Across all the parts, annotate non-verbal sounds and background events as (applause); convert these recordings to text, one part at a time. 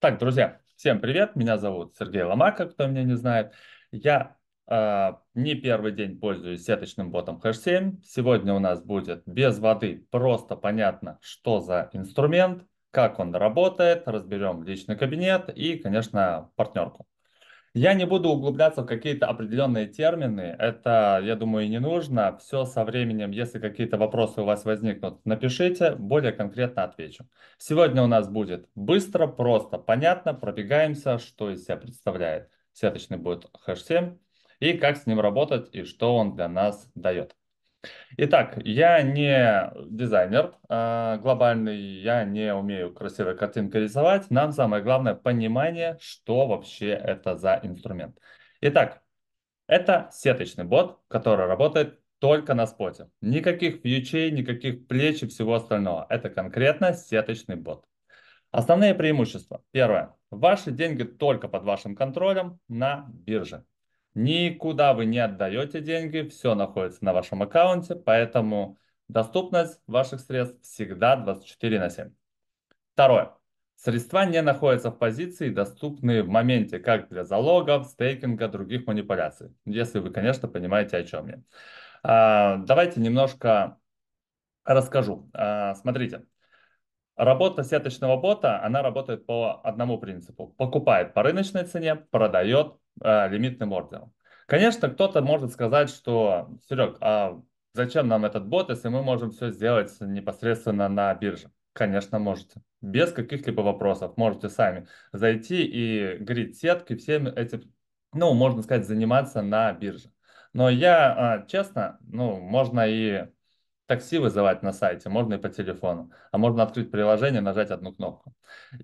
Так, друзья, всем привет. Меня зовут Сергей Ломака, кто меня не знает. Я э, не первый день пользуюсь сеточным ботом h 7 Сегодня у нас будет без воды просто понятно, что за инструмент, как он работает, разберем личный кабинет и, конечно, партнерку. Я не буду углубляться в какие-то определенные термины. Это, я думаю, не нужно. Все со временем. Если какие-то вопросы у вас возникнут, напишите, более конкретно отвечу. Сегодня у нас будет быстро, просто, понятно. Пробегаемся, что из себя представляет сеточный будет h 7 и как с ним работать и что он для нас дает. Итак, я не дизайнер э, глобальный, я не умею красивые картинки рисовать. Нам самое главное понимание, что вообще это за инструмент. Итак, это сеточный бот, который работает только на споте. Никаких фьючей, никаких плеч и всего остального. Это конкретно сеточный бот. Основные преимущества. Первое. Ваши деньги только под вашим контролем на бирже. Никуда вы не отдаете деньги, все находится на вашем аккаунте, поэтому доступность ваших средств всегда 24 на 7. Второе. Средства не находятся в позиции, доступные в моменте, как для залогов, стейкинга, других манипуляций. Если вы, конечно, понимаете, о чем я. А, давайте немножко расскажу. А, смотрите. Работа сеточного бота, она работает по одному принципу. Покупает по рыночной цене, продает э, лимитным ордером. Конечно, кто-то может сказать, что, Серег, а зачем нам этот бот, если мы можем все сделать непосредственно на бирже? Конечно, можете. Без каких-либо вопросов. Можете сами зайти и грить сетки, всем этим, ну, можно сказать, заниматься на бирже. Но я, а, честно, ну, можно и такси вызывать на сайте, можно и по телефону, а можно открыть приложение, нажать одну кнопку.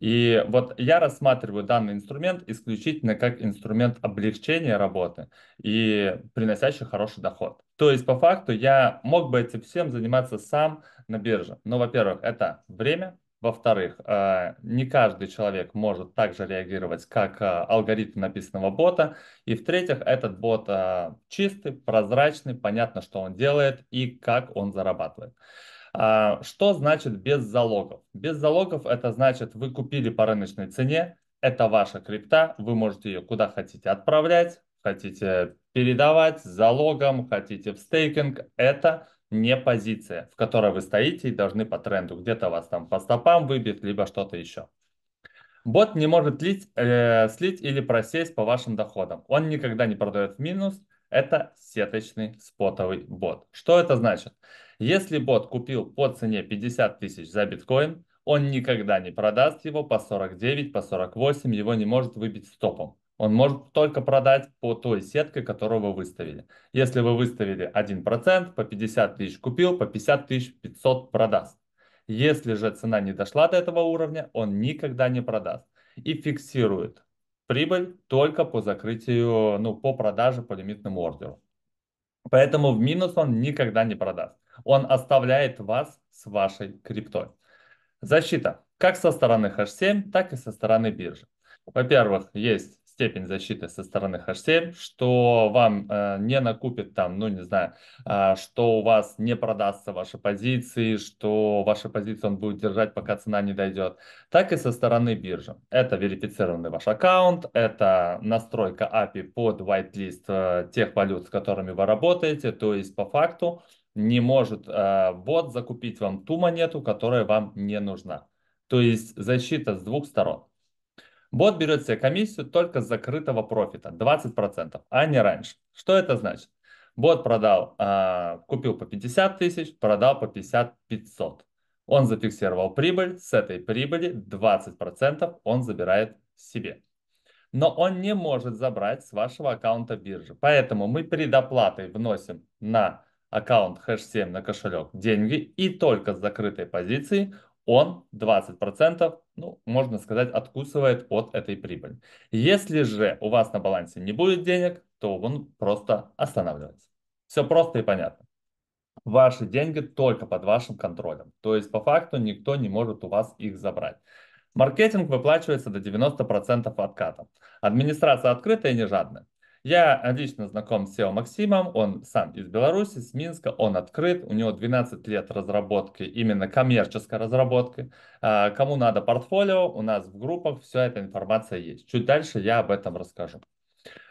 И вот я рассматриваю данный инструмент исключительно как инструмент облегчения работы и приносящий хороший доход. То есть по факту я мог бы этим всем заниматься сам на бирже. Но, ну, во-первых, это время, во-вторых, э, не каждый человек может так же реагировать, как э, алгоритм написанного бота. И в-третьих, этот бот э, чистый, прозрачный, понятно, что он делает и как он зарабатывает. Что значит без залогов? Без залогов это значит, вы купили по рыночной цене, это ваша крипта, вы можете ее куда хотите отправлять, хотите передавать с залогом, хотите в стейкинг, это не позиция, в которой вы стоите и должны по тренду. Где-то вас там по стопам выбит, либо что-то еще. Бот не может лить, э, слить или просесть по вашим доходам. Он никогда не продает в минус. Это сеточный спотовый бот. Что это значит? Если бот купил по цене 50 тысяч за биткоин, он никогда не продаст его по 49, по 48, его не может выбить стопом. Он может только продать по той сетке, которую вы выставили. Если вы выставили 1%, по 50 тысяч купил, по 50 тысяч 500 продаст. Если же цена не дошла до этого уровня, он никогда не продаст. И фиксирует прибыль только по закрытию, ну, по продаже по лимитному ордеру. Поэтому в минус он никогда не продаст. Он оставляет вас с вашей криптой. Защита как со стороны H7, так и со стороны биржи. Во-первых, есть степень защиты со стороны H7, что вам э, не накупит там, ну не знаю, э, что у вас не продастся ваши позиции, что ваши позиции он будет держать, пока цена не дойдет, так и со стороны биржи. Это верифицированный ваш аккаунт, это настройка API под whitelist э, тех валют, с которыми вы работаете, то есть по факту не может э, бот закупить вам ту монету, которая вам не нужна. То есть защита с двух сторон. Бот берет себе комиссию только с закрытого профита, 20%, а не раньше. Что это значит? Бот продал, а, купил по 50 тысяч, продал по 50 500. Он зафиксировал прибыль, с этой прибыли 20% он забирает себе. Но он не может забрать с вашего аккаунта биржи. Поэтому мы предоплатой вносим на аккаунт хэш 7 на кошелек деньги и только с закрытой позиции он 20%, ну, можно сказать, откусывает от этой прибыли. Если же у вас на балансе не будет денег, то он просто останавливается. Все просто и понятно. Ваши деньги только под вашим контролем. То есть по факту никто не может у вас их забрать. Маркетинг выплачивается до 90% отката. Администрация открытая и не жадная. Я лично знаком с SEO Максимом, он сам из Беларуси, с Минска, он открыт, у него 12 лет разработки, именно коммерческой разработки. А, кому надо портфолио, у нас в группах вся эта информация есть. Чуть дальше я об этом расскажу.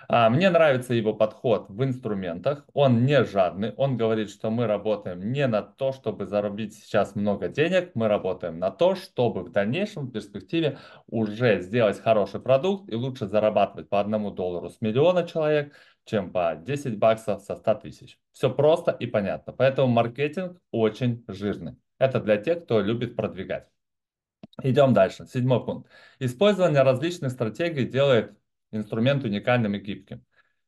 А, мне нравится его подход в инструментах. Он не жадный. Он говорит, что мы работаем не на то, чтобы зарубить сейчас много денег. Мы работаем на то, чтобы в дальнейшем, в перспективе, уже сделать хороший продукт и лучше зарабатывать по одному доллару с миллиона человек, чем по 10 баксов со 100 тысяч. Все просто и понятно. Поэтому маркетинг очень жирный. Это для тех, кто любит продвигать. Идем дальше. Седьмой пункт. Использование различных стратегий делает инструмент уникальным и гибким.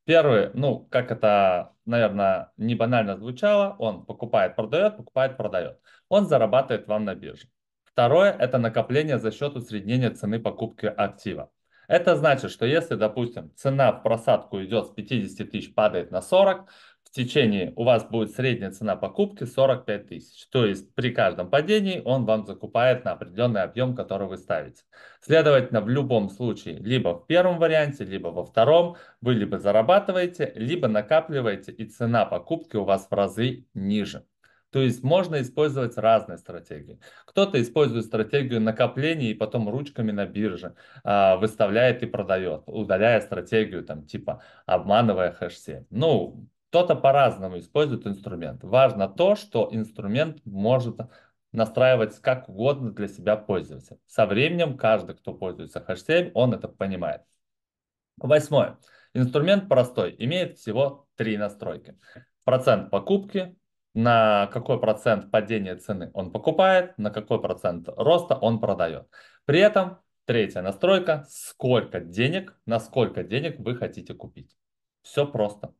Первый, ну, как это, наверное, не банально звучало, он покупает, продает, покупает, продает. Он зарабатывает вам на бирже. Второе – это накопление за счет усреднения цены покупки актива. Это значит, что если, допустим, цена в просадку идет с 50 тысяч, падает на 40, в течение у вас будет средняя цена покупки 45 тысяч. То есть при каждом падении он вам закупает на определенный объем, который вы ставите. Следовательно, в любом случае, либо в первом варианте, либо во втором, вы либо зарабатываете, либо накапливаете, и цена покупки у вас в разы ниже. То есть можно использовать разные стратегии. Кто-то использует стратегию накопления и потом ручками на бирже а, выставляет и продает, удаляя стратегию там типа обманывая хэш 7. Ну, кто-то по-разному использует инструмент. Важно то, что инструмент может настраивать как угодно для себя пользоваться. Со временем каждый, кто пользуется h 7 он это понимает. Восьмое. Инструмент простой, имеет всего три настройки. Процент покупки, на какой процент падения цены он покупает, на какой процент роста он продает. При этом третья настройка, сколько денег, на сколько денег вы хотите купить. Все просто.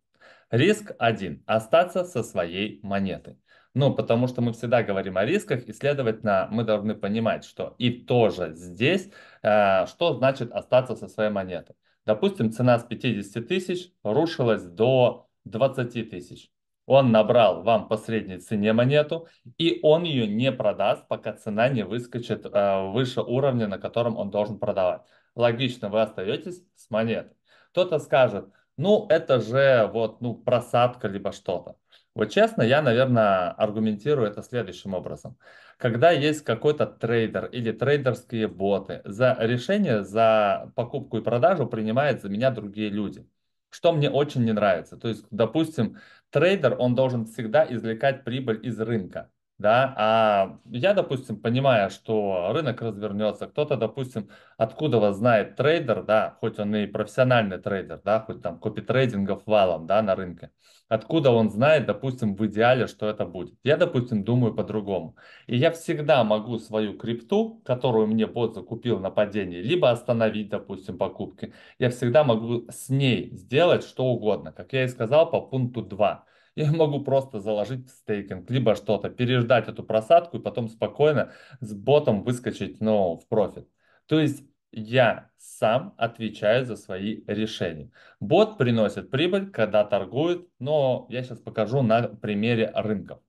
Риск один – остаться со своей монетой. Ну, потому что мы всегда говорим о рисках, и, следовательно, мы должны понимать, что и тоже здесь, э, что значит остаться со своей монетой. Допустим, цена с 50 тысяч рушилась до 20 тысяч. Он набрал вам по средней цене монету, и он ее не продаст, пока цена не выскочит э, выше уровня, на котором он должен продавать. Логично, вы остаетесь с монетой. Кто-то скажет, ну, это же вот, ну, просадка либо что-то. Вот честно, я, наверное, аргументирую это следующим образом. Когда есть какой-то трейдер или трейдерские боты, за решение за покупку и продажу принимают за меня другие люди. Что мне очень не нравится. То есть, допустим, трейдер, он должен всегда извлекать прибыль из рынка да, а я, допустим, понимая, что рынок развернется, кто-то, допустим, откуда вас знает трейдер, да, хоть он и профессиональный трейдер, да, хоть там копи трейдингов валом, да, на рынке, откуда он знает, допустим, в идеале, что это будет. Я, допустим, думаю по-другому. И я всегда могу свою крипту, которую мне бот закупил на падении, либо остановить, допустим, покупки, я всегда могу с ней сделать что угодно, как я и сказал по пункту 2 я могу просто заложить в стейкинг, либо что-то, переждать эту просадку и потом спокойно с ботом выскочить ну, в профит. То есть я сам отвечаю за свои решения. Бот приносит прибыль, когда торгует, но я сейчас покажу на примере рынков.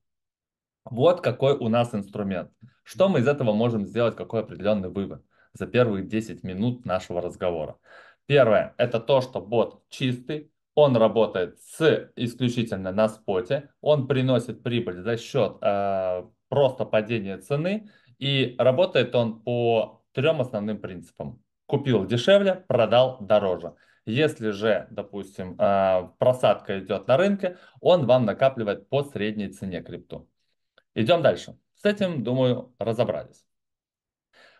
Вот какой у нас инструмент. Что мы из этого можем сделать, какой определенный вывод за первые 10 минут нашего разговора? Первое, это то, что бот чистый, он работает с, исключительно на споте, он приносит прибыль за счет э, просто падения цены, и работает он по трем основным принципам. Купил дешевле, продал дороже. Если же, допустим, э, просадка идет на рынке, он вам накапливает по средней цене крипту. Идем дальше. С этим, думаю, разобрались.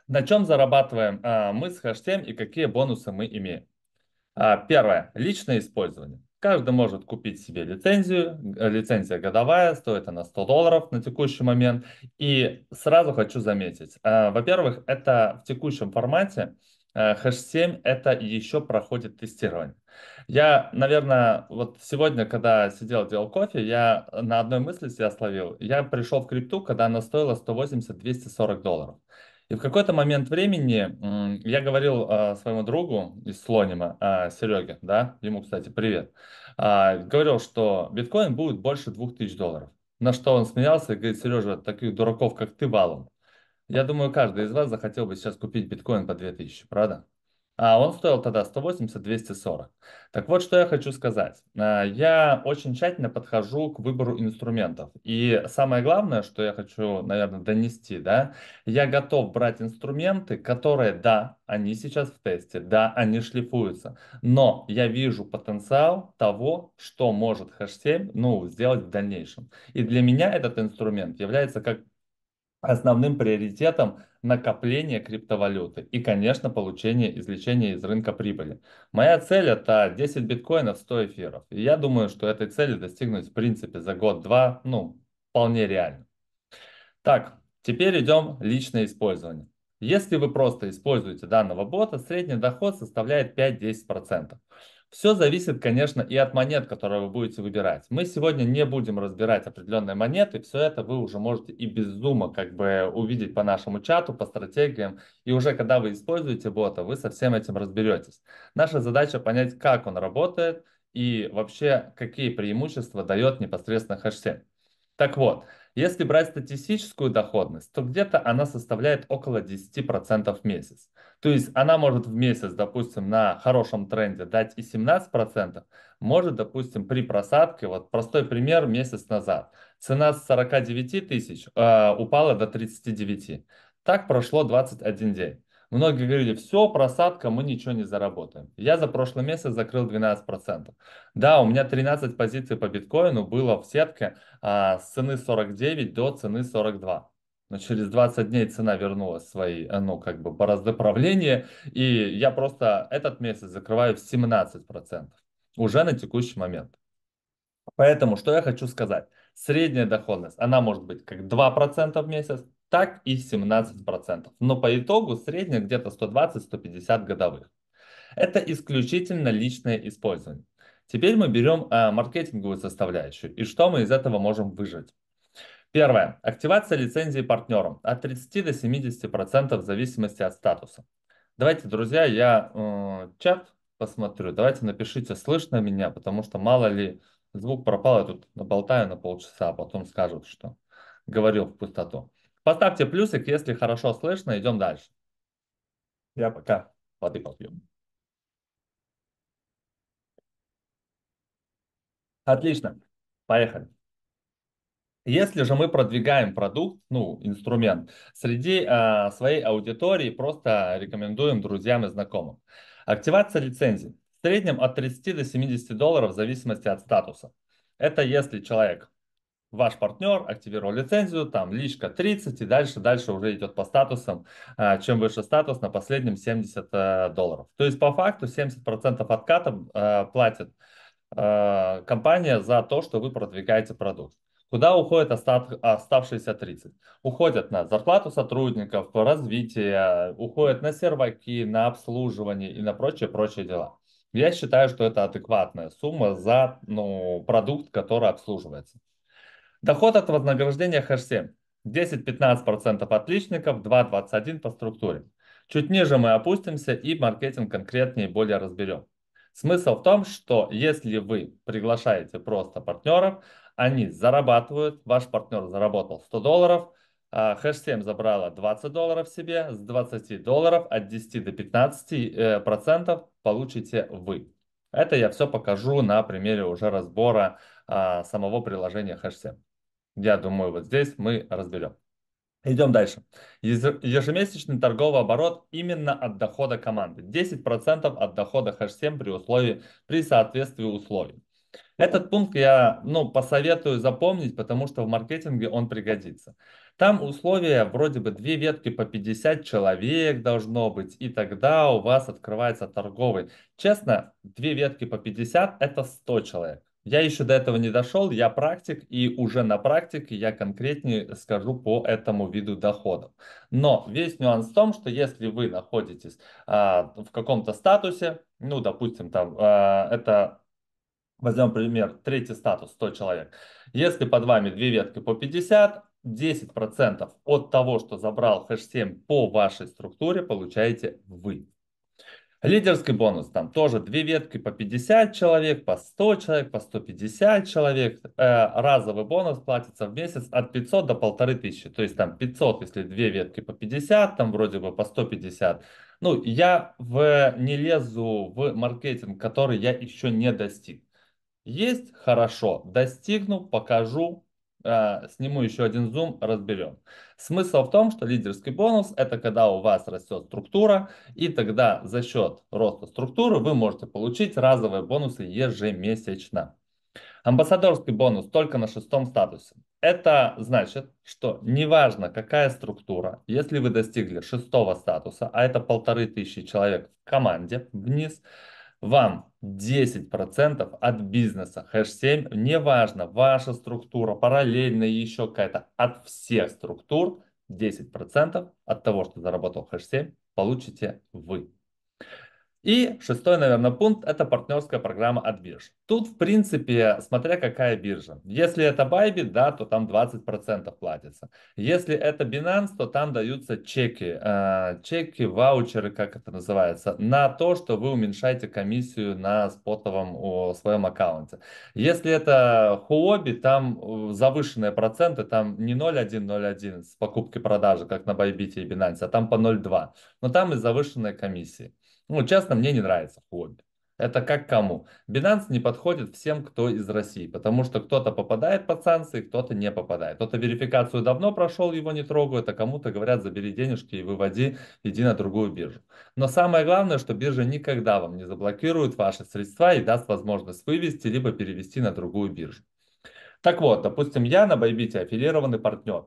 На чем зарабатываем э, мы с хэштем и какие бонусы мы имеем? А, первое. Личное использование. Каждый может купить себе лицензию. Лицензия годовая, стоит она 100 долларов на текущий момент. И сразу хочу заметить. А, во-первых, это в текущем формате а, Хэш-7 это еще проходит тестирование. Я, наверное, вот сегодня, когда сидел, делал кофе, я на одной мысли себя словил. Я пришел в крипту, когда она стоила 180-240 долларов. И в какой-то момент времени я говорил а, своему другу из Слонима, а, Сереге, да, ему, кстати, привет, а, говорил, что биткоин будет больше 2000 долларов. На что он смеялся и говорит, Сережа, таких дураков, как ты, валом. Я думаю, каждый из вас захотел бы сейчас купить биткоин по 2000, правда? А он стоил тогда 180-240. Так вот, что я хочу сказать. Э, я очень тщательно подхожу к выбору инструментов. И самое главное, что я хочу, наверное, донести, да, я готов брать инструменты, которые, да, они сейчас в тесте, да, они шлифуются, но я вижу потенциал того, что может хэш-7, ну, сделать в дальнейшем. И для меня этот инструмент является как основным приоритетом накопление криптовалюты и, конечно, получение извлечения из рынка прибыли. Моя цель это 10 биткоинов 100 эфиров. И я думаю, что этой цели достигнуть в принципе за год-два, ну, вполне реально. Так, теперь идем личное использование. Если вы просто используете данного бота, средний доход составляет 5-10%. Все зависит, конечно, и от монет, которые вы будете выбирать. Мы сегодня не будем разбирать определенные монеты, все это вы уже можете и без зума как бы увидеть по нашему чату, по стратегиям, и уже когда вы используете бота, вы со всем этим разберетесь. Наша задача понять, как он работает и вообще какие преимущества дает непосредственно хэштег. Так вот, если брать статистическую доходность, то где-то она составляет около 10% в месяц. То есть она может в месяц, допустим, на хорошем тренде дать и 17%, может, допустим, при просадке, вот простой пример месяц назад, цена с 49 тысяч э, упала до 39. Так прошло 21 день. Многие говорили, все, просадка, мы ничего не заработаем. Я за прошлый месяц закрыл 12%. Да, у меня 13 позиций по биткоину было в сетке а, с цены 49 до цены 42. Но через 20 дней цена вернулась свои, ну, как бы, борозды правления. И я просто этот месяц закрываю в 17% уже на текущий момент. Поэтому, что я хочу сказать. Средняя доходность, она может быть как 2% в месяц, так и 17%. Но по итогу средняя где-то 120-150 годовых. Это исключительно личное использование. Теперь мы берем э, маркетинговую составляющую и что мы из этого можем выжать. Первое. Активация лицензии партнером от 30 до 70% в зависимости от статуса. Давайте, друзья, я э, чат посмотрю. Давайте напишите, слышно меня, потому что мало ли звук пропал, я тут Болтаю на полчаса, а потом скажут, что говорил в пустоту. Поставьте плюсик, если хорошо слышно. Идем дальше. Я пока воды попью. Отлично. Поехали. Если же мы продвигаем продукт, ну, инструмент, среди э, своей аудитории просто рекомендуем друзьям и знакомым. Активация лицензий. В среднем от 30 до 70 долларов в зависимости от статуса. Это если человек ваш партнер активировал лицензию, там личка 30 и дальше, дальше уже идет по статусам. А, чем выше статус, на последнем 70 э, долларов. То есть по факту 70% отката э, платит э, компания за то, что вы продвигаете продукт. Куда уходят остав, оставшиеся 30? Уходят на зарплату сотрудников, развитие, уходят на серваки, на обслуживание и на прочие-прочие дела. Я считаю, что это адекватная сумма за ну, продукт, который обслуживается. Доход от вознаграждения h 7 10-15% отличников, 2-21 по структуре. Чуть ниже мы опустимся и маркетинг конкретнее более разберем. Смысл в том, что если вы приглашаете просто партнеров, они зарабатывают, ваш партнер заработал 100 долларов, а h 7 забрала 20 долларов себе, с 20 долларов от 10 до 15 э, процентов получите вы. Это я все покажу на примере уже разбора а, самого приложения h 7 я думаю, вот здесь мы разберем. Идем дальше. Ежемесячный торговый оборот именно от дохода команды. 10% от дохода хэш-7 при условии, при соответствии условий. Этот пункт я ну, посоветую запомнить, потому что в маркетинге он пригодится. Там условия вроде бы две ветки по 50 человек должно быть, и тогда у вас открывается торговый. Честно, две ветки по 50 это 100 человек. Я еще до этого не дошел, я практик, и уже на практике я конкретнее скажу по этому виду доходов. Но весь нюанс в том, что если вы находитесь а, в каком-то статусе, ну, допустим, там а, это Возьмем пример, третий статус 100 человек. Если под вами две ветки по 50, 10% от того, что забрал хэш 7 по вашей структуре, получаете вы. Лидерский бонус, там тоже две ветки по 50 человек, по 100 человек, по 150 человек. Э, разовый бонус платится в месяц от 500 до 1500. То есть там 500, если две ветки по 50, там вроде бы по 150. Ну, я в, не лезу в маркетинг, который я еще не достиг. Есть хорошо, достигну, покажу, Э, сниму еще один зум, разберем. Смысл в том, что лидерский бонус – это когда у вас растет структура, и тогда за счет роста структуры вы можете получить разовые бонусы ежемесячно. Амбассадорский бонус только на шестом статусе. Это значит, что неважно какая структура, если вы достигли шестого статуса, а это полторы тысячи человек в команде вниз – вам 10% от бизнеса. Хэш 7, неважно, ваша структура, параллельно еще какая-то, от всех структур 10% от того, что заработал хэш 7, получите вы. И шестой, наверное, пункт – это партнерская программа от бирж. Тут, в принципе, смотря какая биржа. Если это Bybit, да, то там 20% платится. Если это Binance, то там даются чеки, э, чеки, ваучеры, как это называется, на то, что вы уменьшаете комиссию на спотовом о, своем аккаунте. Если это Huobi, там э, завышенные проценты, там не 0,1-0,1 с покупки-продажи, как на Bybit и Binance, а там по 0,2. Но там и завышенные комиссии. Ну, честно, мне не нравится хобби. Это как кому. Binance не подходит всем, кто из России, потому что кто-то попадает под санкции, кто-то не попадает. Кто-то верификацию давно прошел, его не трогают, а кому-то говорят, забери денежки и выводи, иди на другую биржу. Но самое главное, что биржа никогда вам не заблокирует ваши средства и даст возможность вывести, либо перевести на другую биржу. Так вот, допустим, я на Байбите аффилированный партнер.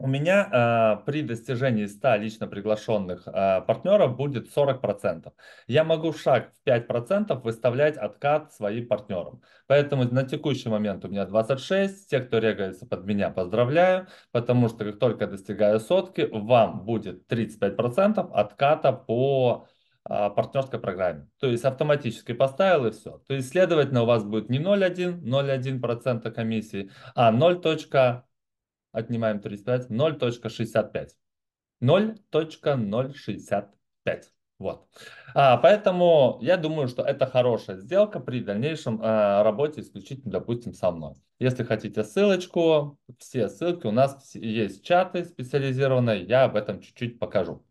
У меня э, при достижении 100 лично приглашенных э, а, партнеров будет 40%. Я могу шаг в 5% выставлять откат своим партнерам. Поэтому на текущий момент у меня 26. Те, кто регается под меня, поздравляю, потому что как только достигаю сотки, вам будет 35% отката по а, партнерской программе. То есть автоматически поставил и все. То есть, следовательно, у вас будет не 0,1, 0,1% комиссии, а 0 отнимаем 35, 0.65. 0.065. Вот. А, поэтому я думаю, что это хорошая сделка при дальнейшем а, работе исключительно, допустим, со мной. Если хотите ссылочку, все ссылки у нас есть чаты специализированные, я об этом чуть-чуть покажу.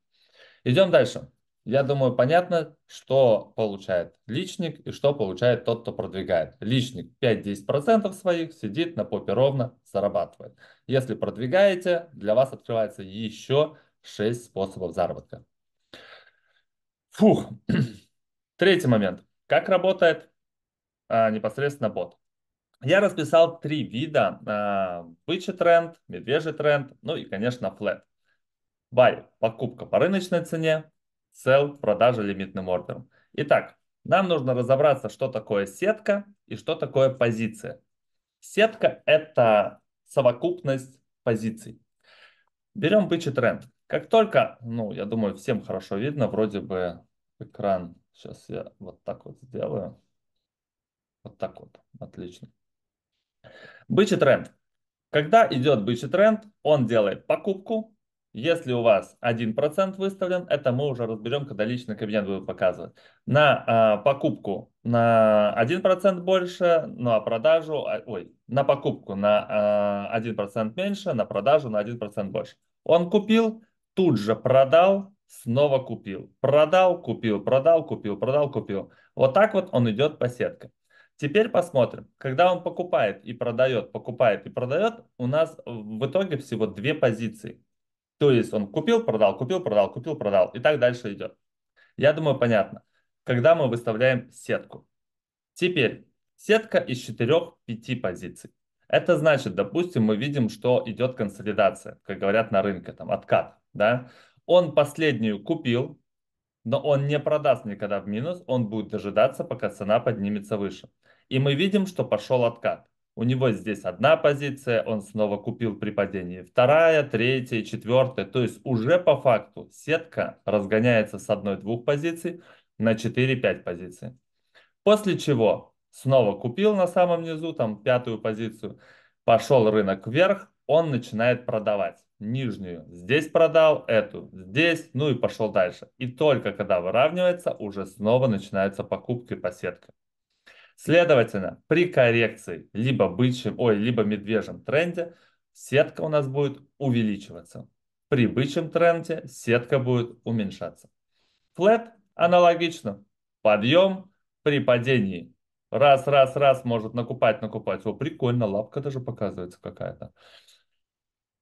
Идем дальше я думаю, понятно, что получает личник и что получает тот, кто продвигает. Личник 5-10% своих сидит на попе ровно, зарабатывает. Если продвигаете, для вас открывается еще 6 способов заработка. Фух. (clears throat) Третий момент. Как работает а, непосредственно бот? Я расписал три вида. А, бычий тренд, медвежий тренд, ну и, конечно, флэт. Бай – покупка по рыночной цене, sell, продажа лимитным ордером. Итак, нам нужно разобраться, что такое сетка и что такое позиция. Сетка – это совокупность позиций. Берем бычий тренд. Как только, ну, я думаю, всем хорошо видно, вроде бы экран, сейчас я вот так вот сделаю. Вот так вот, отлично. Бычий тренд. Когда идет бычий тренд, он делает покупку, если у вас 1% выставлен, это мы уже разберем, когда личный кабинет будет показывать. На э, покупку на 1% больше, ну а продажу, а, ой, на покупку на э, а, 1% меньше, на продажу на 1% больше. Он купил, тут же продал, снова купил. Продал, купил, продал, купил, продал, купил. Вот так вот он идет по сетке. Теперь посмотрим, когда он покупает и продает, покупает и продает, у нас в итоге всего две позиции то есть он купил, продал, купил, продал, купил, продал. И так дальше идет. Я думаю, понятно. Когда мы выставляем сетку. Теперь сетка из 4-5 позиций. Это значит, допустим, мы видим, что идет консолидация, как говорят на рынке, там откат. Да? Он последнюю купил, но он не продаст никогда в минус, он будет дожидаться, пока цена поднимется выше. И мы видим, что пошел откат у него здесь одна позиция, он снова купил при падении вторая, третья, четвертая. То есть уже по факту сетка разгоняется с одной-двух позиций на 4-5 позиций. После чего снова купил на самом низу, там пятую позицию, пошел рынок вверх, он начинает продавать нижнюю. Здесь продал, эту здесь, ну и пошел дальше. И только когда выравнивается, уже снова начинаются покупки по сетке. Следовательно, при коррекции либо бычьем, ой, либо медвежьем тренде сетка у нас будет увеличиваться. При бычьем тренде сетка будет уменьшаться. Флэт аналогично. Подъем при падении. Раз, раз, раз может накупать, накупать. О, прикольно, лапка даже показывается какая-то.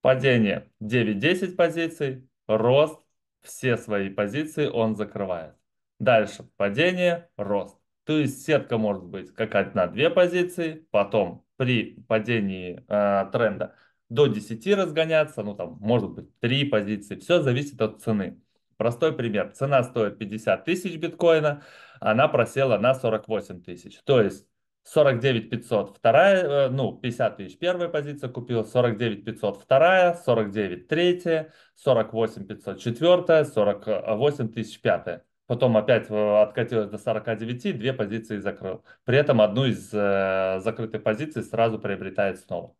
Падение 9-10 позиций, рост, все свои позиции он закрывает. Дальше падение, рост. То есть сетка может быть как одна-две позиции, потом при падении э, тренда до 10 разгоняться, ну там может быть 3 позиции, все зависит от цены. Простой пример. Цена стоит 50 тысяч биткоина, она просела на 48 тысяч. То есть 49 500 вторая, э, ну 50 тысяч первая позиция купил, 49 500 вторая, 49 третья, 48 500 четвертая, 48 тысяч пятая потом опять э, откатилась до 49, две позиции закрыл. При этом одну из э, закрытых позиций сразу приобретает снова.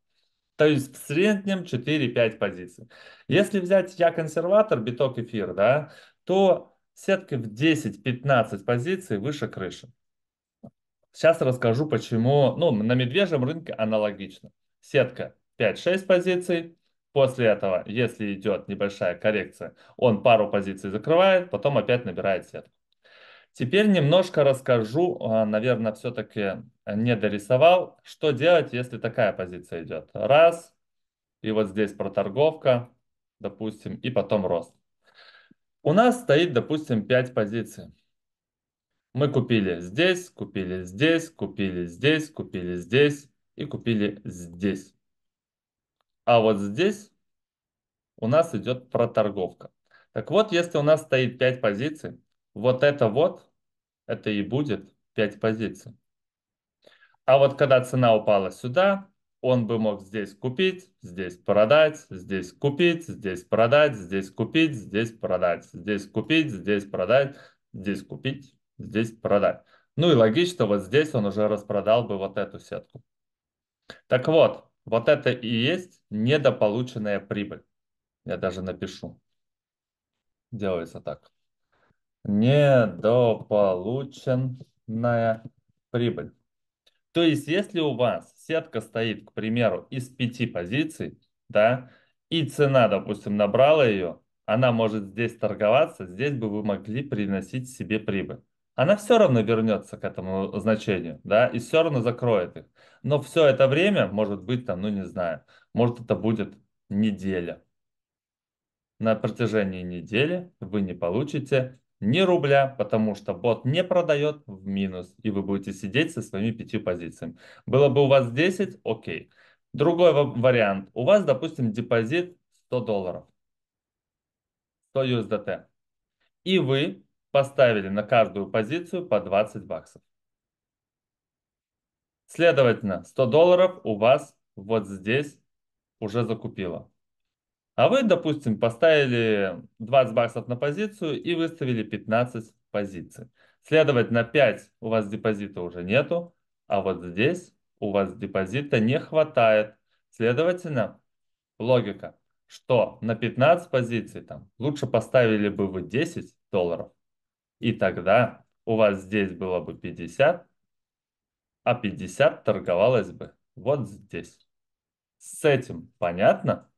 То есть в среднем 4-5 позиций. Если взять я консерватор, биток эфир, да, то сетка в 10-15 позиций выше крыши. Сейчас расскажу, почему. Ну, на медвежьем рынке аналогично. Сетка 5-6 позиций, После этого, если идет небольшая коррекция, он пару позиций закрывает, потом опять набирает сетку. Теперь немножко расскажу, а, наверное, все-таки э, не дорисовал, что делать, если такая позиция идет. Раз, и вот здесь проторговка, допустим, и потом рост. У нас стоит, допустим, 5 позиций. Мы купили здесь, купили здесь, купили здесь, купили здесь и купили здесь. А вот здесь у нас идет проторговка. Так вот, если у нас стоит 5 позиций, вот это вот, это и будет 5 позиций. А вот когда цена упала сюда, он бы мог здесь купить, здесь продать, здесь купить, здесь продать, здесь купить, здесь продать, здесь купить, здесь продать, здесь купить, здесь продать. Ну и логично, вот здесь он уже распродал бы вот эту сетку. Так вот, вот это и есть недополученная прибыль. Я даже напишу. Делается так. Недополученная прибыль. То есть, если у вас сетка стоит, к примеру, из пяти позиций, да, и цена, допустим, набрала ее, она может здесь торговаться, здесь бы вы могли приносить себе прибыль она все равно вернется к этому значению, да, и все равно закроет их. Но все это время, может быть, там, ну не знаю, может это будет неделя. На протяжении недели вы не получите ни рубля, потому что бот не продает в минус, и вы будете сидеть со своими пятью позициями. Было бы у вас 10, окей. Другой вариант. У вас, допустим, депозит 100 долларов, 100 USDT. И вы поставили на каждую позицию по 20 баксов. Следовательно, 100 долларов у вас вот здесь уже закупило. А вы, допустим, поставили 20 баксов на позицию и выставили 15 позиций. Следовательно, 5 у вас депозита уже нету, а вот здесь у вас депозита не хватает. Следовательно, логика, что на 15 позиций там лучше поставили бы вы 10 долларов, и тогда у вас здесь было бы 50, а 50 торговалось бы вот здесь. С этим понятно?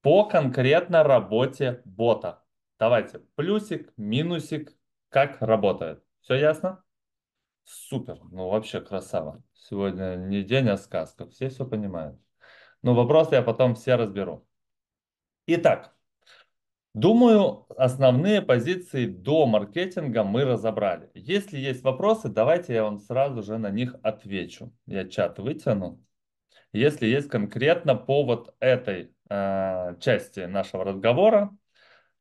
По конкретно работе бота. Давайте плюсик, минусик, как работает. Все ясно? Супер, ну вообще красава. Сегодня не день, а сказка. Все все понимают. Ну вопросы я потом все разберу. Итак, Думаю, основные позиции до маркетинга мы разобрали. Если есть вопросы, давайте я вам сразу же на них отвечу. Я чат вытяну. Если есть конкретно повод этой э, части нашего разговора,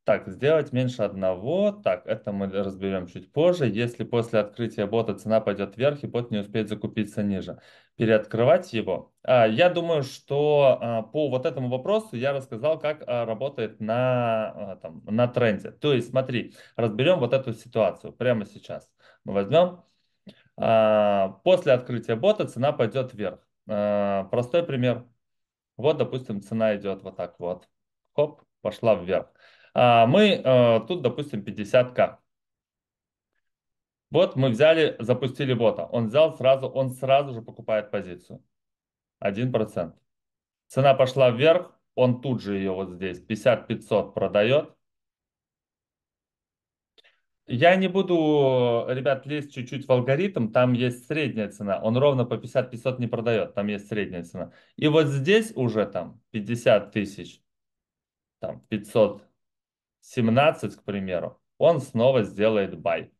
так, сделать меньше одного. Так, это мы разберем чуть позже. Если после открытия бота цена пойдет вверх и бот не успеет закупиться ниже, переоткрывать его. А, я думаю, что а, по вот этому вопросу я рассказал, как а, работает на, там, на тренде. То есть, смотри, разберем вот эту ситуацию прямо сейчас. Мы возьмем. После открытия бота цена пойдет вверх. Простой пример. Вот, допустим, цена идет вот так вот. Хоп, пошла вверх. А Мы а, тут, допустим, 50к. Вот мы взяли, запустили бота. Он взял сразу, он сразу же покупает позицию. 1%. Цена пошла вверх, он тут же ее вот здесь 50-500 продает. Я не буду, ребят, лезть чуть-чуть в алгоритм, там есть средняя цена, он ровно по 50-500 не продает, там есть средняя цена. И вот здесь уже там 50 тысяч, там 500 17, к примеру, он снова сделает buy.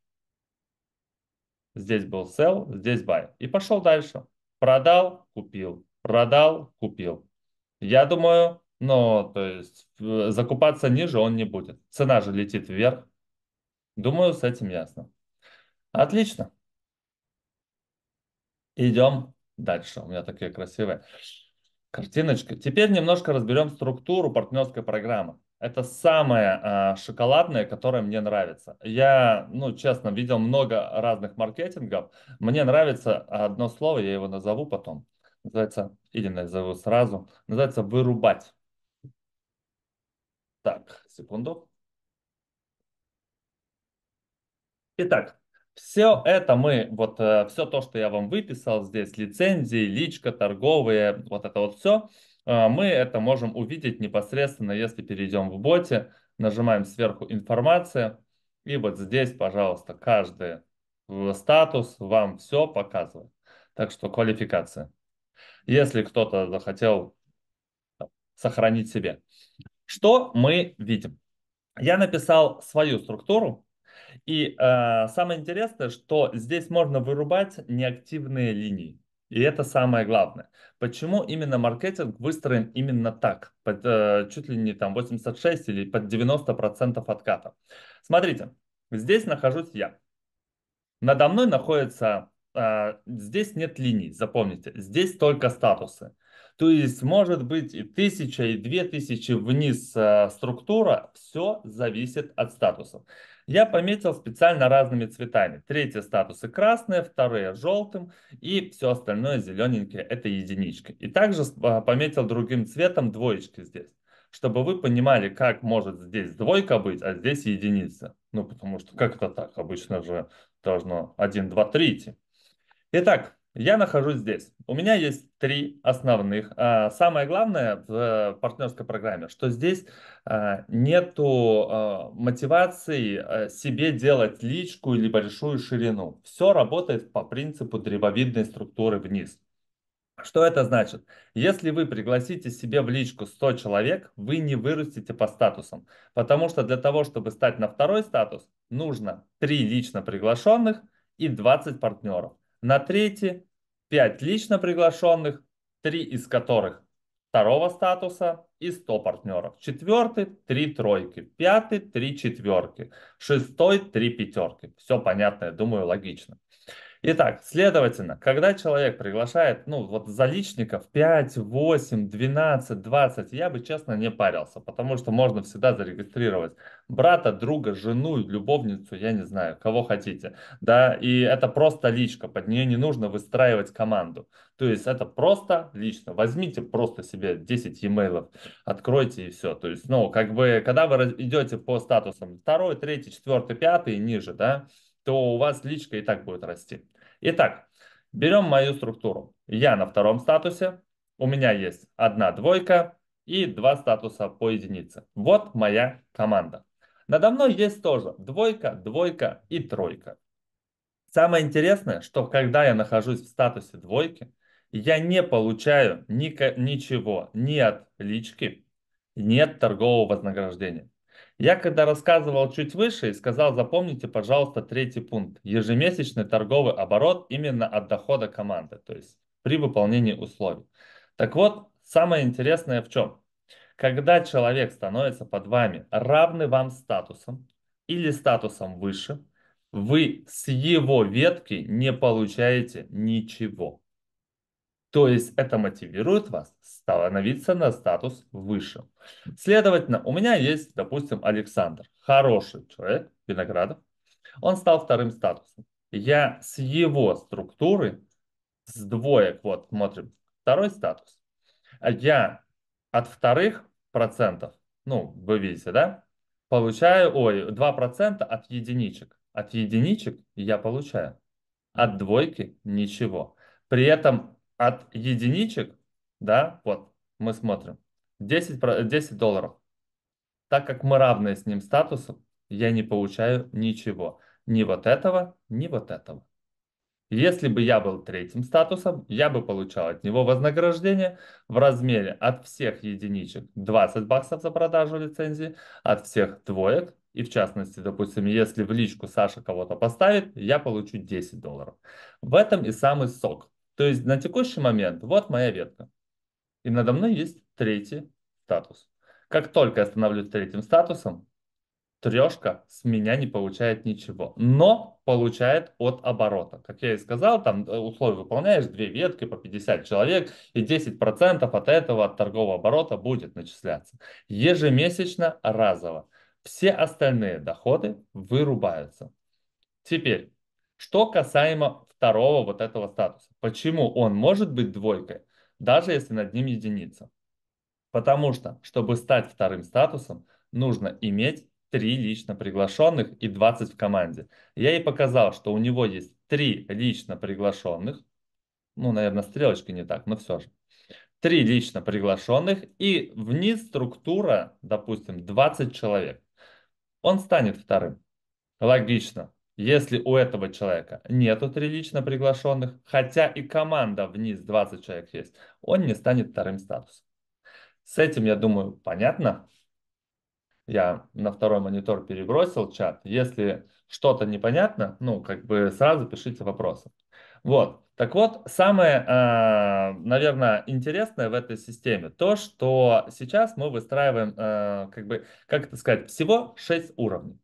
Здесь был sell, здесь buy. И пошел дальше. Продал, купил. Продал, купил. Я думаю, ну, то есть закупаться ниже он не будет. Цена же летит вверх. Думаю, с этим ясно. Отлично. Идем дальше. У меня такие красивые картиночки. Теперь немножко разберем структуру партнерской программы. Это самое а, шоколадное, которое мне нравится. Я, ну, честно, видел много разных маркетингов. Мне нравится одно слово, я его назову потом. Называется, или назову сразу, называется «вырубать». Так, секунду. Итак, все это мы, вот э, все то, что я вам выписал здесь, лицензии, личка, торговые, вот это вот все – а, мы это можем увидеть непосредственно, если перейдем в боте, нажимаем сверху «Информация», и вот здесь, пожалуйста, каждый э, статус вам все показывает. Так что квалификация. Если кто-то захотел сохранить себе. Что мы видим? Я написал свою структуру, и э, самое интересное, что здесь можно вырубать неактивные линии. И это самое главное. Почему именно маркетинг выстроен именно так, под, э, чуть ли не там 86 или под 90% отката? Смотрите, здесь нахожусь я. Надо мной находится, э, здесь нет линий, запомните, здесь только статусы. То есть может быть и тысяча, и две тысячи вниз э, структура, все зависит от статусов я пометил специально разными цветами. Третьи статусы красные, вторые желтым и все остальное зелененькие – это единички. И также а, пометил другим цветом двоечки здесь, чтобы вы понимали, как может здесь двойка быть, а здесь единица. Ну, потому что как-то так обычно же должно 1, 2, 3 идти. Итак, я нахожусь здесь. У меня есть три основных. А, самое главное в партнерской программе, что здесь а, нет а, мотивации себе делать личку или большую ширину. Все работает по принципу древовидной структуры вниз. Что это значит? Если вы пригласите себе в личку 100 человек, вы не вырастите по статусам. Потому что для того, чтобы стать на второй статус, нужно 3 лично приглашенных и 20 партнеров. На третий 5 лично приглашенных, 3 из которых второго статуса и 100 партнеров. Четвертый – 3 тройки, пятый – 3 четверки, шестой – 3 пятерки. Все понятно, я думаю, логично. Итак, следовательно, когда человек приглашает, ну, вот заличников личников 5, 8, 12, 20, я бы, честно, не парился, потому что можно всегда зарегистрировать брата, друга, жену, любовницу, я не знаю, кого хотите, да, и это просто личка, под нее не нужно выстраивать команду, то есть это просто лично, возьмите просто себе 10 e-mail, откройте и все, то есть, ну, как бы, когда вы идете по статусам второй, третий, четвертый, пятый и ниже, да, то у вас личка и так будет расти. Итак, берем мою структуру. Я на втором статусе, у меня есть одна двойка и два статуса по единице. Вот моя команда. Надо мной есть тоже двойка, двойка и тройка. Самое интересное, что когда я нахожусь в статусе двойки, я не получаю ни, ничего ни от лички, ни от торгового вознаграждения. Я когда рассказывал чуть выше, и сказал, запомните, пожалуйста, третий пункт. Ежемесячный торговый оборот именно от дохода команды, то есть при выполнении условий. Так вот, самое интересное в чем? Когда человек становится под вами равный вам статусом или статусом выше, вы с его ветки не получаете ничего. То есть это мотивирует вас становиться на статус выше. Следовательно, у меня есть, допустим, Александр, хороший человек, Виноградов. Он стал вторым статусом. Я с его структуры, с двоек, вот смотрим, второй статус. Я от вторых процентов, ну, вы видите, да, получаю, ой, 2% от единичек. От единичек я получаю, от двойки ничего. При этом от единичек, да, вот мы смотрим, 10, 10 долларов. Так как мы равны с ним статусом, я не получаю ничего. Ни вот этого, ни вот этого. Если бы я был третьим статусом, я бы получал от него вознаграждение в размере от всех единичек 20 баксов за продажу лицензии, от всех двоек, и в частности, допустим, если в личку Саша кого-то поставит, я получу 10 долларов. В этом и самый сок. То есть на текущий момент вот моя ветка. И надо мной есть третий статус. Как только я становлюсь третьим статусом, трешка с меня не получает ничего, но получает от оборота. Как я и сказал, там э, условия выполняешь, две ветки по 50 человек, и 10% от этого, от торгового оборота будет начисляться. Ежемесячно, разово. Все остальные доходы вырубаются. Теперь, что касаемо второго вот этого статуса. Почему он может быть двойкой, даже если над ним единица? Потому что, чтобы стать вторым статусом, нужно иметь три лично приглашенных и 20 в команде. Я и показал, что у него есть три лично приглашенных, ну, наверное, стрелочка не так, но все же. три лично приглашенных и вниз структура, допустим, 20 человек. Он станет вторым. Логично. Если у этого человека нету три лично приглашенных, хотя и команда вниз 20 человек есть, он не станет вторым статусом. С этим, я думаю, понятно. Я на второй монитор перебросил чат. Если что-то непонятно, ну, как бы сразу пишите вопросы. Вот. Так вот, самое, а, наверное, интересное в этой системе то, что сейчас мы выстраиваем, а, как бы, как это сказать, всего 6 уровней.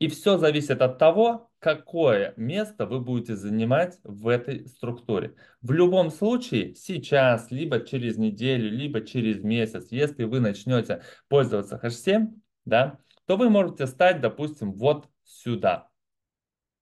И все зависит от того, какое место вы будете занимать в этой структуре. В любом случае, сейчас, либо через неделю, либо через месяц, если вы начнете пользоваться хэш-7, да, то вы можете стать, допустим, вот сюда.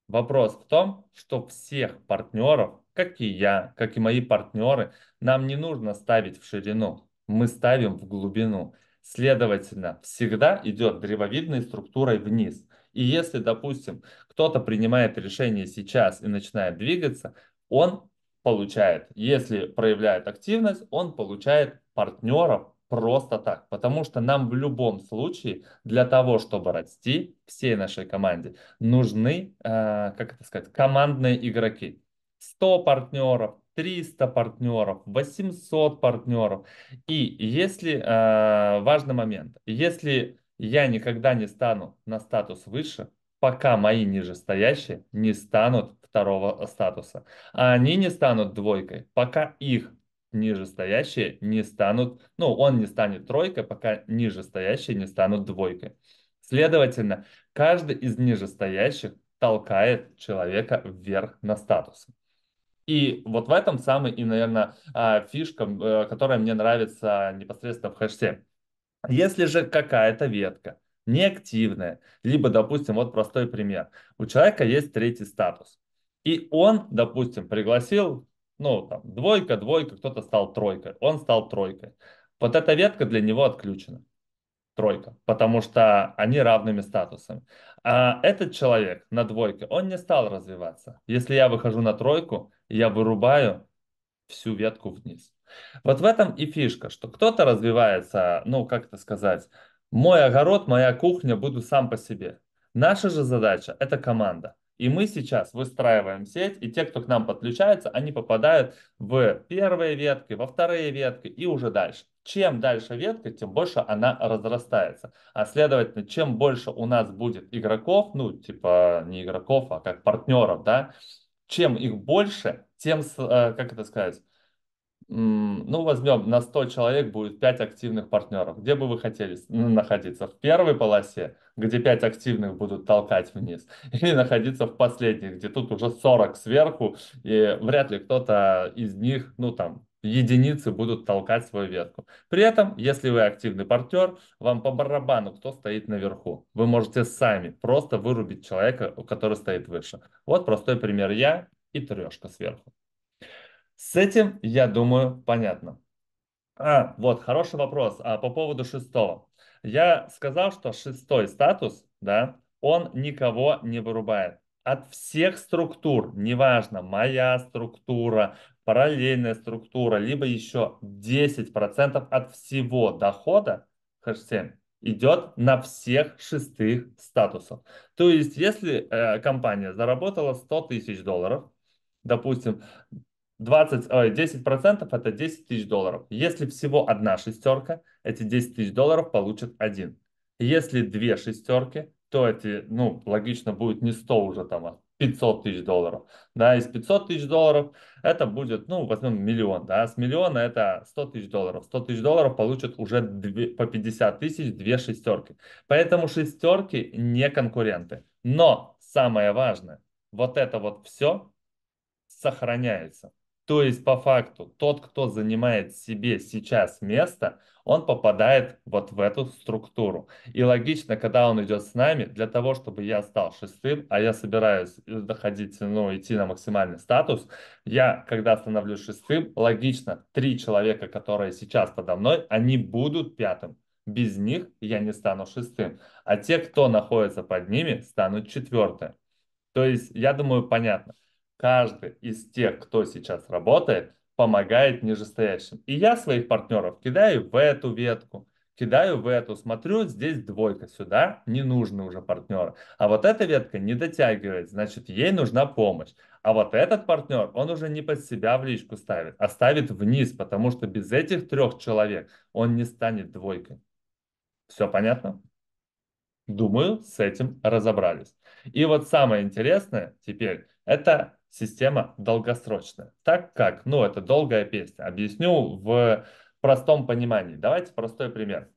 Вопрос в том, что всех партнеров, как и я, как и мои партнеры, нам не нужно ставить в ширину, мы ставим в глубину. Следовательно, всегда идет древовидной структурой вниз – и если, допустим, кто-то принимает решение сейчас и начинает двигаться, он получает, если проявляет активность, он получает партнеров просто так, потому что нам в любом случае для того, чтобы расти всей нашей команде, нужны, э, как это сказать, командные игроки. 100 партнеров, 300 партнеров, 800 партнеров. И если, э, важный момент, если я никогда не стану на статус выше, пока мои нижестоящие не станут второго статуса. А они не станут двойкой, пока их нижестоящие не станут, ну, он не станет тройкой, пока нижестоящие не станут двойкой. Следовательно, каждый из нижестоящих толкает человека вверх на статус. И вот в этом самый и, наверное, а, фишка, э, которая мне нравится непосредственно в хэш 7. Если же какая-то ветка неактивная, либо, допустим, вот простой пример. У человека есть третий статус, и он, допустим, пригласил, ну, там, двойка, двойка, кто-то стал тройкой, он стал тройкой. Вот эта ветка для него отключена, тройка, потому что они равными статусами. А этот человек на двойке, он не стал развиваться. Если я выхожу на тройку, я вырубаю всю ветку вниз. Вот в этом и фишка, что кто-то развивается, ну, как это сказать, мой огород, моя кухня, буду сам по себе. Наша же задача – это команда. И мы сейчас выстраиваем сеть, и те, кто к нам подключается, они попадают в первые ветки, во вторые ветки и уже дальше. Чем дальше ветка, тем больше она разрастается. А следовательно, чем больше у нас будет игроков, ну, типа не игроков, а как партнеров, да, чем их больше, тем, э, как это сказать, ну, возьмем, на 100 человек будет 5 активных партнеров. Где бы вы хотели находиться? В первой полосе, где 5 активных будут толкать вниз, (laughs) или находиться в последней, где тут уже 40 сверху, и вряд ли кто-то из них, ну, там, единицы будут толкать свою ветку. При этом, если вы активный партнер, вам по барабану, кто стоит наверху. Вы можете сами просто вырубить человека, который стоит выше. Вот простой пример. Я и трешка сверху. С этим, я думаю, понятно. А, вот, хороший вопрос а, по поводу шестого. Я сказал, что шестой статус, да, он никого не вырубает. От всех структур, неважно, моя структура, параллельная структура, либо еще 10% от всего дохода, хэш 7, идет на всех шестых статусов. То есть, если э, компания заработала 100 тысяч долларов, допустим, 20, ой, 10 процентов это 10 тысяч долларов. Если всего одна шестерка, эти 10 тысяч долларов получит один. Если две шестерки, то эти, ну, логично, будет не 100 уже там, а 500 тысяч долларов. Да, из 500 тысяч долларов это будет, ну, возьмем миллион, да, с миллиона это 100 тысяч долларов. 100 тысяч долларов получат уже 2, по 50 тысяч две шестерки. Поэтому шестерки не конкуренты. Но самое важное, вот это вот все сохраняется. То есть по факту тот, кто занимает себе сейчас место, он попадает вот в эту структуру. И логично, когда он идет с нами, для того, чтобы я стал шестым, а я собираюсь э, доходить, ну, идти на максимальный статус, я, когда становлюсь шестым, логично, три человека, которые сейчас подо мной, они будут пятым. Без них я не стану шестым. А те, кто находится под ними, станут четвертым. То есть, я думаю, понятно. Каждый из тех, кто сейчас работает, помогает нижестоящим. И я своих партнеров кидаю в эту ветку, кидаю в эту, смотрю, здесь двойка, сюда не нужны уже партнеры. А вот эта ветка не дотягивает, значит, ей нужна помощь. А вот этот партнер, он уже не под себя в личку ставит, а ставит вниз, потому что без этих трех человек он не станет двойкой. Все понятно? Думаю, с этим разобрались. И вот самое интересное теперь, это система долгосрочная. Так как, ну, это долгая песня. Объясню в простом понимании. Давайте простой пример.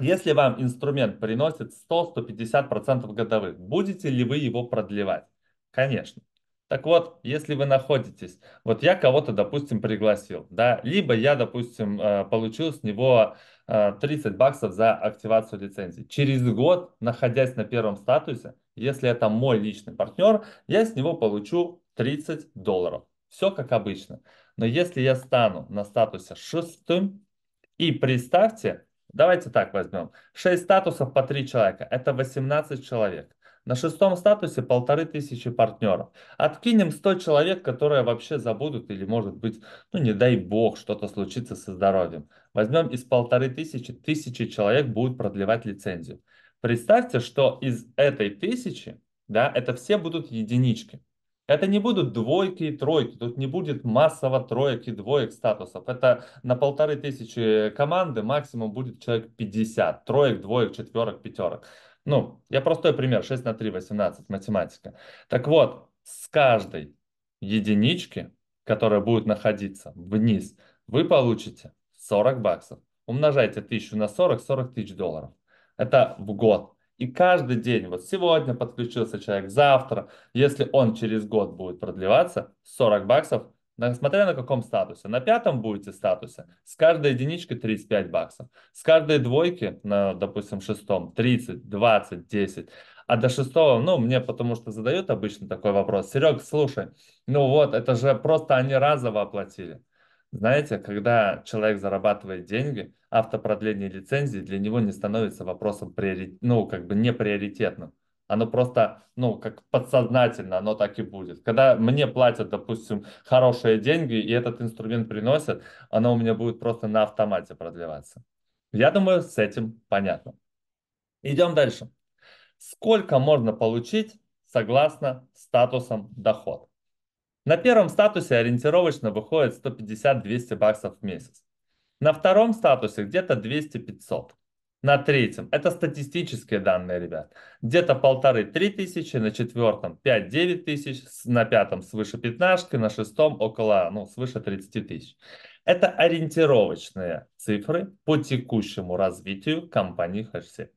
Если вам инструмент приносит 100-150% годовых, будете ли вы его продлевать? Конечно. Так вот, если вы находитесь, вот я кого-то, допустим, пригласил, да, либо я, допустим, э, получил с него 30 э, баксов за активацию лицензии. Через год, находясь на первом статусе, если это мой личный партнер, я с него получу 30 долларов. Все как обычно. Но если я стану на статусе шестым, и представьте, давайте так возьмем, 6 статусов по 3 человека, это 18 человек. На шестом статусе полторы тысячи партнеров. Откинем 100 человек, которые вообще забудут или может быть, ну не дай бог, что-то случится со здоровьем. Возьмем из полторы тысячи, тысячи человек будут продлевать лицензию. Представьте, что из этой тысячи, да, это все будут единички. Это не будут двойки и тройки, тут не будет массово троек и двоек статусов. Это на полторы тысячи команды максимум будет человек 50. Троек, двоек, четверок, пятерок. Ну, я простой пример, 6 на 3, 18, математика. Так вот, с каждой единички, которая будет находиться вниз, вы получите 40 баксов. Умножайте 1000 на 40, 40 тысяч долларов. Это в год. И каждый день, вот сегодня подключился человек, завтра, если он через год будет продлеваться, 40 баксов, смотря на каком статусе. На пятом будете статусе, с каждой единичкой 35 баксов. С каждой двойки, на, допустим, шестом, 30, 20, 10. А до шестого, ну, мне потому что задают обычно такой вопрос. Серег, слушай, ну вот, это же просто они разово оплатили. Знаете, когда человек зарабатывает деньги, автопродление лицензии для него не становится вопросом, приорит... ну, как бы не приоритетным. Оно просто, ну, как подсознательно, оно так и будет. Когда мне платят, допустим, хорошие деньги, и этот инструмент приносят, оно у меня будет просто на автомате продлеваться. Я думаю, с этим понятно. Идем дальше. Сколько можно получить согласно статусам доход? На первом статусе ориентировочно выходит 150-200 баксов в месяц. На втором статусе где-то 200-500. На третьем, это статистические данные, ребят, где-то полторы-три тысячи, на четвертом 5-9 тысяч, на пятом свыше 15, на шестом около, ну, свыше 30 тысяч. Это ориентировочные цифры по текущему развитию компании HashSafe.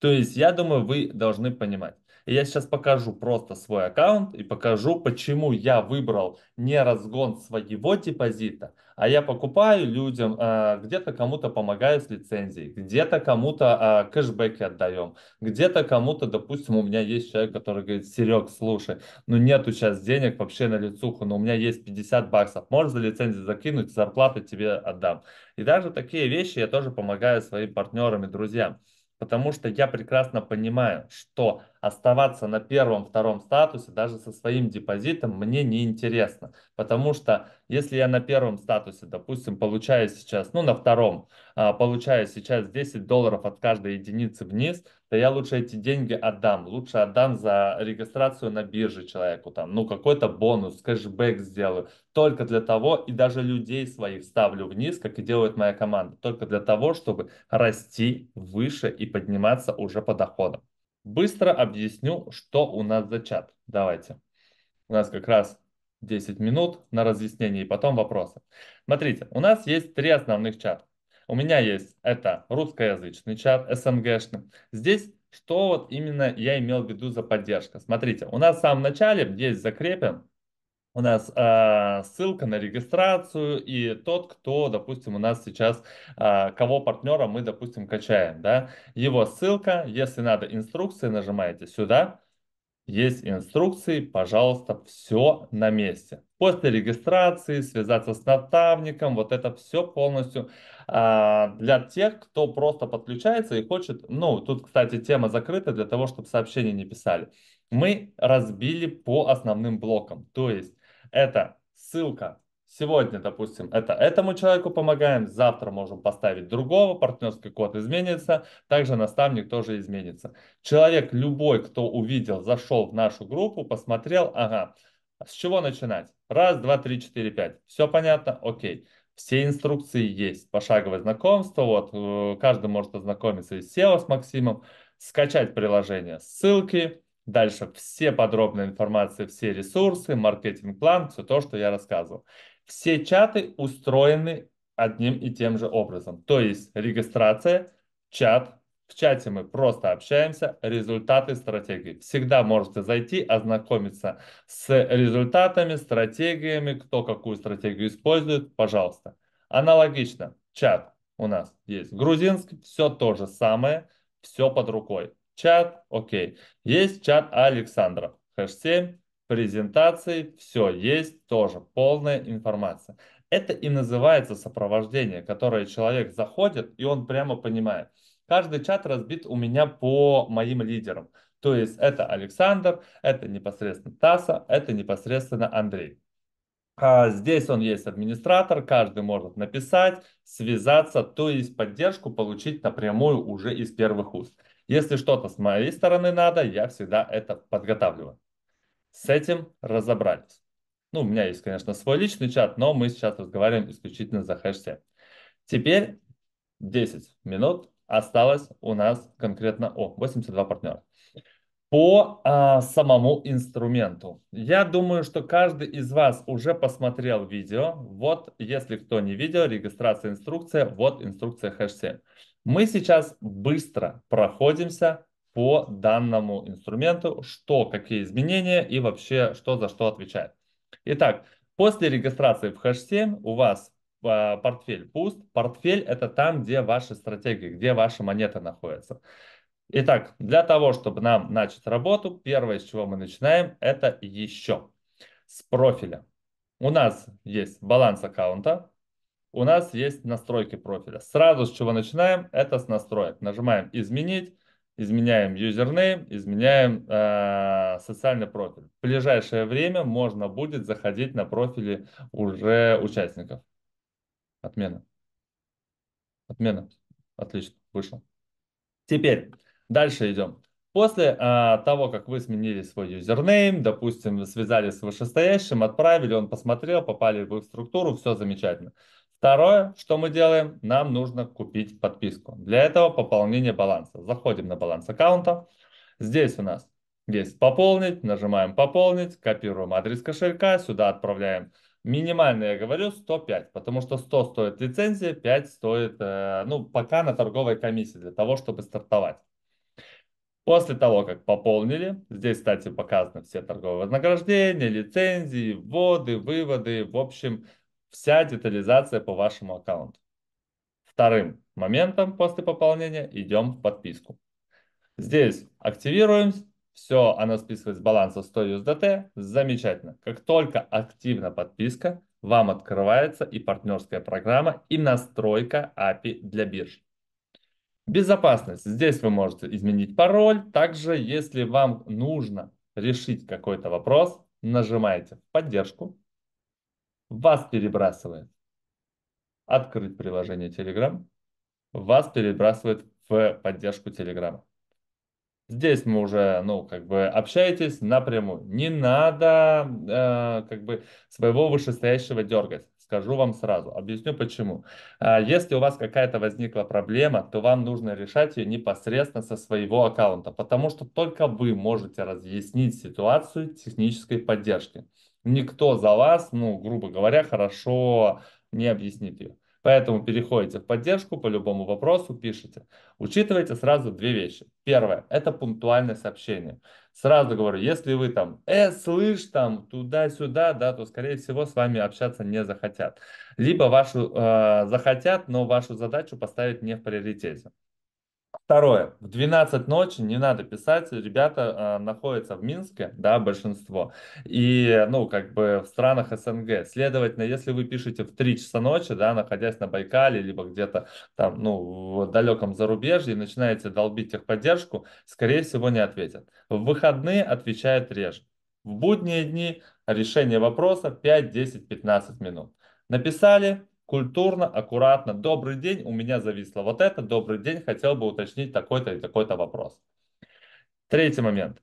То есть, я думаю, вы должны понимать, я сейчас покажу просто свой аккаунт и покажу, почему я выбрал не разгон своего депозита, а я покупаю людям, а, где-то кому-то помогаю с лицензией, где-то кому-то а, кэшбэки отдаем, где-то кому-то, допустим, у меня есть человек, который говорит, Серег, слушай, ну нету сейчас денег вообще на лицуху, но у меня есть 50 баксов, можешь за лицензию закинуть, зарплату тебе отдам. И даже такие вещи я тоже помогаю своим партнерам и друзьям, потому что я прекрасно понимаю, что оставаться на первом-втором статусе даже со своим депозитом мне не интересно, потому что если я на первом статусе, допустим, получаю сейчас, ну на втором, а, получаю сейчас 10 долларов от каждой единицы вниз, то я лучше эти деньги отдам, лучше отдам за регистрацию на бирже человеку, там, ну какой-то бонус, кэшбэк сделаю, только для того, и даже людей своих ставлю вниз, как и делает моя команда, только для того, чтобы расти выше и подниматься уже по доходам. Быстро объясню, что у нас за чат. Давайте. У нас как раз 10 минут на разъяснение и потом вопросы. Смотрите, у нас есть три основных чата. У меня есть это русскоязычный чат, СНГшный. Здесь что вот именно я имел в виду за поддержка. Смотрите, у нас в самом начале здесь закреплен у нас э, ссылка на регистрацию и тот, кто, допустим, у нас сейчас, э, кого партнера мы, допустим, качаем, да, его ссылка, если надо инструкции, нажимаете сюда, есть инструкции, пожалуйста, все на месте. После регистрации, связаться с наставником, вот это все полностью э, для тех, кто просто подключается и хочет, ну, тут, кстати, тема закрыта для того, чтобы сообщения не писали. Мы разбили по основным блокам, то есть это ссылка Сегодня, допустим, это этому человеку помогаем, завтра можем поставить другого, партнерский код изменится, также наставник тоже изменится. Человек любой, кто увидел, зашел в нашу группу, посмотрел, ага, с чего начинать? Раз, два, три, четыре, пять. Все понятно? Окей. Все инструкции есть. Пошаговое знакомство, вот, э, каждый может ознакомиться и SEO, с Максимом, скачать приложение, ссылки, Дальше все подробная информация, все ресурсы, маркетинг-план, все то, что я рассказывал. Все чаты устроены одним и тем же образом. То есть регистрация, чат, в чате мы просто общаемся, результаты стратегии. Всегда можете зайти, ознакомиться с результатами, стратегиями, кто какую стратегию использует, пожалуйста. Аналогично, чат у нас есть грузинский, все то же самое, все под рукой. Чат, окей. Есть чат Александра. Хэш 7, презентации, все есть, тоже полная информация. Это и называется сопровождение, которое человек заходит, и он прямо понимает. Каждый чат разбит у меня по моим лидерам. То есть это Александр, это непосредственно Таса, это непосредственно Андрей. А здесь он есть администратор, каждый может написать, связаться, то есть поддержку получить напрямую уже из первых уст. Если что-то с моей стороны надо, я всегда это подготавливаю. С этим разобрались. Ну, у меня есть, конечно, свой личный чат, но мы сейчас разговариваем исключительно за хэштег. Теперь 10 минут осталось у нас конкретно, о, 82 партнера. По а, самому инструменту. Я думаю, что каждый из вас уже посмотрел видео. Вот, если кто не видел, регистрация инструкция, вот инструкция хэштег. Мы сейчас быстро проходимся по данному инструменту, что, какие изменения и вообще, что за что отвечает. Итак, после регистрации в Hash7 у вас э, портфель пуст. Портфель – это там, где ваши стратегии, где ваши монеты находятся. Итак, для того, чтобы нам начать работу, первое, с чего мы начинаем, это еще с профиля. У нас есть баланс аккаунта, у нас есть настройки профиля. Сразу с чего начинаем, это с настроек. Нажимаем «Изменить», изменяем юзернейм, изменяем э, социальный профиль. В ближайшее время можно будет заходить на профили уже участников. Отмена. Отмена. Отлично, вышло. Теперь дальше идем. После а, того, как вы сменили свой юзернейм, допустим, связали с вышестоящим, отправили, он посмотрел, попали в структуру, все замечательно. Второе, что мы делаем, нам нужно купить подписку. Для этого пополнение баланса. Заходим на баланс аккаунта. Здесь у нас есть пополнить, нажимаем пополнить, копируем адрес кошелька, сюда отправляем Минимально я говорю 105, потому что 100 стоит лицензия, 5 стоит, э, ну, пока на торговой комиссии для того, чтобы стартовать. После того, как пополнили, здесь, кстати, показаны все торговые вознаграждения, лицензии, вводы, выводы, в общем, вся детализация по вашему аккаунту. Вторым моментом после пополнения идем в подписку. Здесь активируем, все, она списывает с баланса 100 USDT, замечательно. Как только активна подписка, вам открывается и партнерская программа, и настройка API для бирж. Безопасность. Здесь вы можете изменить пароль. Также, если вам нужно решить какой-то вопрос, нажимаете в поддержку, вас перебрасывает. Открыть приложение Telegram, вас перебрасывает в поддержку Telegram. Здесь мы уже, ну, как бы общаетесь напрямую. Не надо, э, как бы, своего вышестоящего дергать. Скажу вам сразу, объясню почему. А, если у вас какая-то возникла проблема, то вам нужно решать ее непосредственно со своего аккаунта, потому что только вы можете разъяснить ситуацию технической поддержки никто за вас, ну, грубо говоря, хорошо не объяснит ее. Поэтому переходите в поддержку по любому вопросу, пишите. Учитывайте сразу две вещи. Первое – это пунктуальное сообщение. Сразу говорю, если вы там «э, слышь, там, туда-сюда», да, то, скорее всего, с вами общаться не захотят. Либо вашу э, захотят, но вашу задачу поставить не в приоритете. Второе. В 12 ночи не надо писать. Ребята э, находятся в Минске, да, большинство. И, ну, как бы в странах СНГ. Следовательно, если вы пишете в 3 часа ночи, да, находясь на Байкале, либо где-то там, ну, в далеком зарубежье, и начинаете долбить техподдержку, скорее всего, не ответят. В выходные отвечает реже. В будние дни решение вопроса 5, 10, 15 минут. Написали, культурно, аккуратно. Добрый день, у меня зависло вот это. Добрый день, хотел бы уточнить такой-то и такой-то вопрос. Третий момент.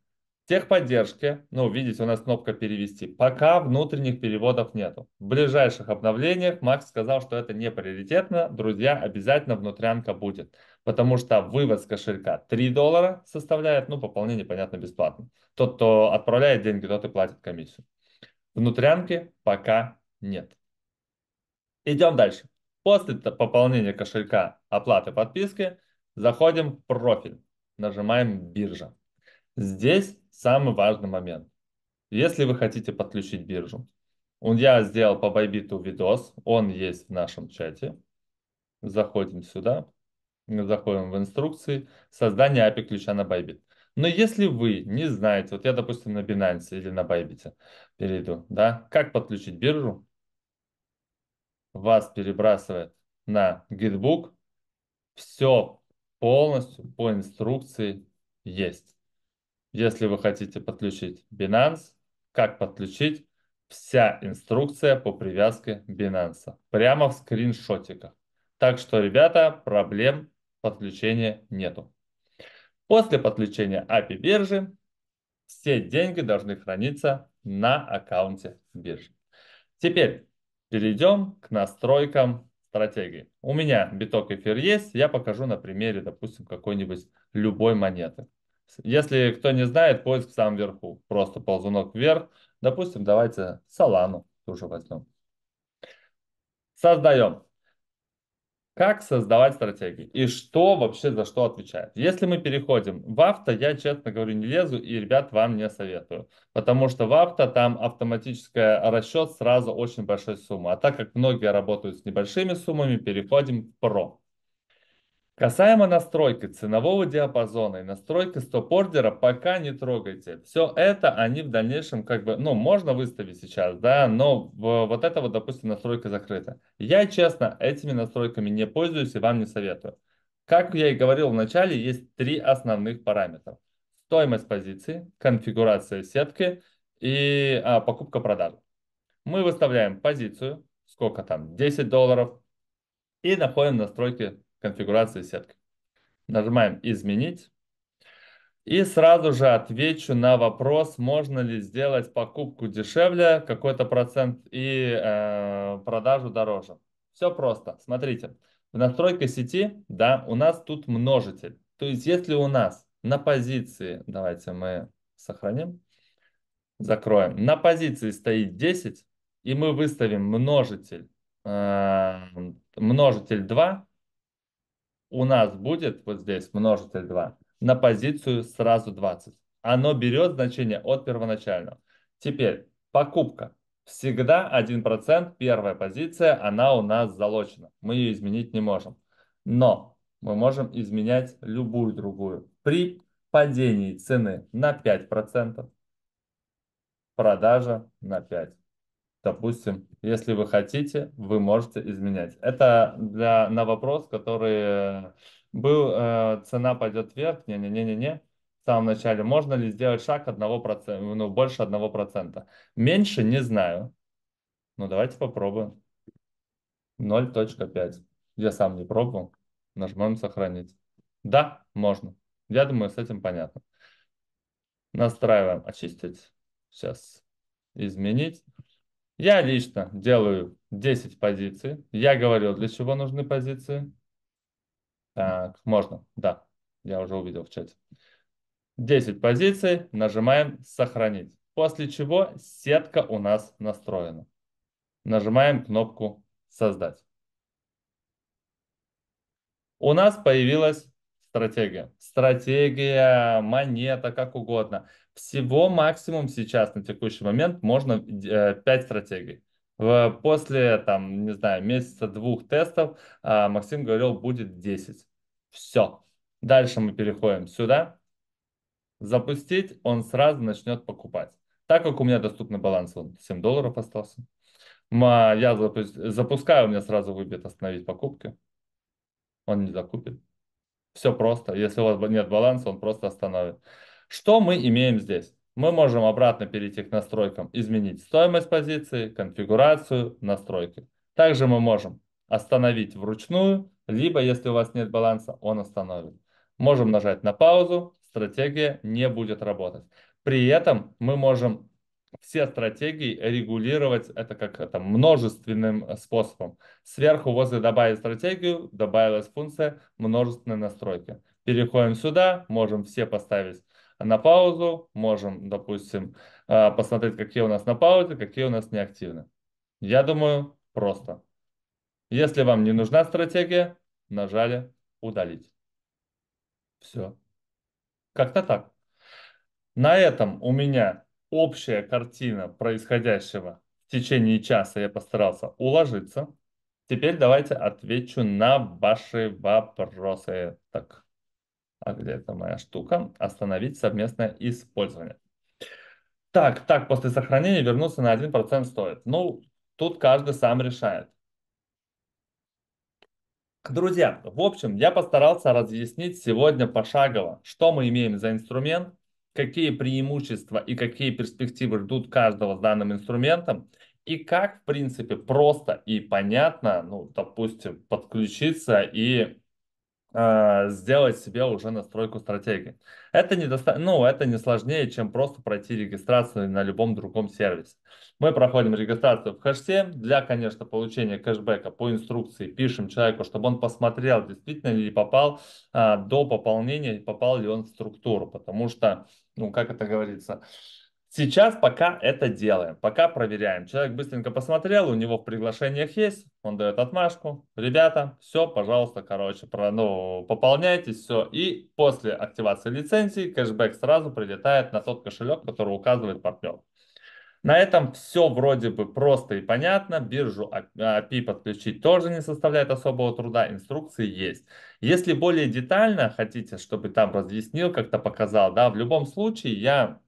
Техподдержки, ну, видите, у нас кнопка «Перевести». Пока внутренних переводов нету. В ближайших обновлениях Макс сказал, что это не приоритетно. Друзья, обязательно внутрянка будет. Потому что вывод с кошелька 3 доллара составляет, ну, пополнение, понятно, бесплатно. Тот, кто отправляет деньги, тот и платит комиссию. Внутрянки пока нет. Идем дальше. После пополнения кошелька оплаты подписки заходим в профиль, нажимаем «Биржа». Здесь самый важный момент. Если вы хотите подключить биржу, я сделал по Байбиту видос, он есть в нашем чате. Заходим сюда, заходим в инструкции, создание API ключа на Bybit. Но если вы не знаете, вот я, допустим, на Binance или на Bybit перейду, да, как подключить биржу, вас перебрасывает на гитбук. Все полностью по инструкции есть. Если вы хотите подключить Binance, как подключить, вся инструкция по привязке Binance. Прямо в скриншотиках. Так что, ребята, проблем подключения нету. После подключения API биржи все деньги должны храниться на аккаунте биржи. Теперь перейдем к настройкам стратегии. У меня биток эфир есть, я покажу на примере, допустим, какой-нибудь любой монеты. Если кто не знает, поиск в самом верху, просто ползунок вверх. Допустим, давайте Solana тоже возьмем. Создаем. Как создавать стратегии и что вообще за что отвечает. Если мы переходим в авто, я, честно говорю, не лезу и, ребят, вам не советую. Потому что в авто там автоматическая расчет сразу очень большой суммы. А так как многие работают с небольшими суммами, переходим в про. Касаемо настройки ценового диапазона и настройки стоп-ордера, пока не трогайте. Все это они в дальнейшем как бы, ну, можно выставить сейчас, да, но вот это вот, допустим, настройка закрыта. Я, честно, этими настройками не пользуюсь и вам не советую. Как я и говорил в начале, есть три основных параметра. Стоимость позиции, конфигурация сетки и а, покупка-продажа. Мы выставляем позицию, сколько там, 10 долларов, и находим настройки конфигурации сетки. Нажимаем «Изменить». И сразу же отвечу на вопрос, можно ли сделать покупку дешевле, какой-то процент, и э, продажу дороже. Все просто. Смотрите, в настройке сети, да, у нас тут множитель. То есть, если у нас на позиции, давайте мы сохраним, закроем. На позиции стоит 10, и мы выставим множитель, э, множитель 2, у нас будет вот здесь множитель 2 на позицию сразу 20. Оно берет значение от первоначального. Теперь покупка. Всегда 1%, первая позиция, она у нас залочена. Мы ее изменить не можем. Но мы можем изменять любую другую. При падении цены на 5%, продажа на 5% допустим, если вы хотите, вы можете изменять. Это для, на вопрос, который э, был, э, цена пойдет вверх, не-не-не-не-не, в самом начале, можно ли сделать шаг 1%, ну, больше 1%. Меньше не знаю. Ну, давайте попробуем. 0.5. Я сам не пробовал. Нажмем сохранить. Да, можно. Я думаю, с этим понятно. Настраиваем очистить. Сейчас изменить. Я лично делаю 10 позиций. Я говорил, для чего нужны позиции. Так, можно, да, я уже увидел в чате. 10 позиций, нажимаем «Сохранить». После чего сетка у нас настроена. Нажимаем кнопку «Создать». У нас появилась стратегия. Стратегия, монета, как угодно. Всего максимум сейчас на текущий момент можно 5 э, стратегий. После, там, не знаю, месяца двух тестов э, Максим говорил, будет 10. Все. Дальше мы переходим сюда. Запустить, он сразу начнет покупать. Так как у меня доступный баланс, он 7 долларов остался. Я запускаю, у меня сразу выбьет остановить покупки. Он не закупит. Все просто. Если у вас нет баланса, он просто остановит. Что мы имеем здесь? Мы можем обратно перейти к настройкам, изменить стоимость позиции, конфигурацию, настройки. Также мы можем остановить вручную, либо если у вас нет баланса, он остановит. Можем нажать на паузу, стратегия не будет работать. При этом мы можем все стратегии регулировать это как э, там множественным э, способом. Сверху возле добавить стратегию, добавилась функция множественной настройки. Переходим сюда, можем все поставить на паузу, можем, допустим, э, посмотреть, какие у нас на паузе, какие у нас неактивны. Я думаю, просто. Если вам не нужна стратегия, нажали «Удалить». Все. Как-то так. На этом у меня общая картина происходящего в течение часа я постарался уложиться. Теперь давайте отвечу на ваши вопросы. Так, а где это моя штука? Остановить совместное использование. Так, так, после сохранения вернуться на 1% стоит. Ну, тут каждый сам решает. Друзья, в общем, я постарался разъяснить сегодня пошагово, что мы имеем за инструмент, какие преимущества и какие перспективы ждут каждого с данным инструментом, и как, в принципе, просто и понятно, ну, допустим, подключиться и Э, сделать себе уже настройку стратегии. Это не, доста... ну, это не сложнее, чем просто пройти регистрацию на любом другом сервисе. Мы проходим регистрацию в хэште. Для, конечно, получения кэшбэка по инструкции пишем человеку, чтобы он посмотрел, действительно ли попал э, до пополнения, попал ли он в структуру. Потому что, ну, как это говорится, э, Сейчас пока это делаем, пока проверяем. Человек быстренько посмотрел, у него в приглашениях есть, он дает отмашку. Ребята, все, пожалуйста, короче, про, ну, пополняйтесь, все. И после активации лицензии кэшбэк сразу прилетает на тот кошелек, который указывает партнер. На этом все вроде бы просто и понятно. Биржу API а а подключить тоже не составляет особого труда, инструкции есть. Если более детально хотите, чтобы там разъяснил, как-то показал, да, в любом случае я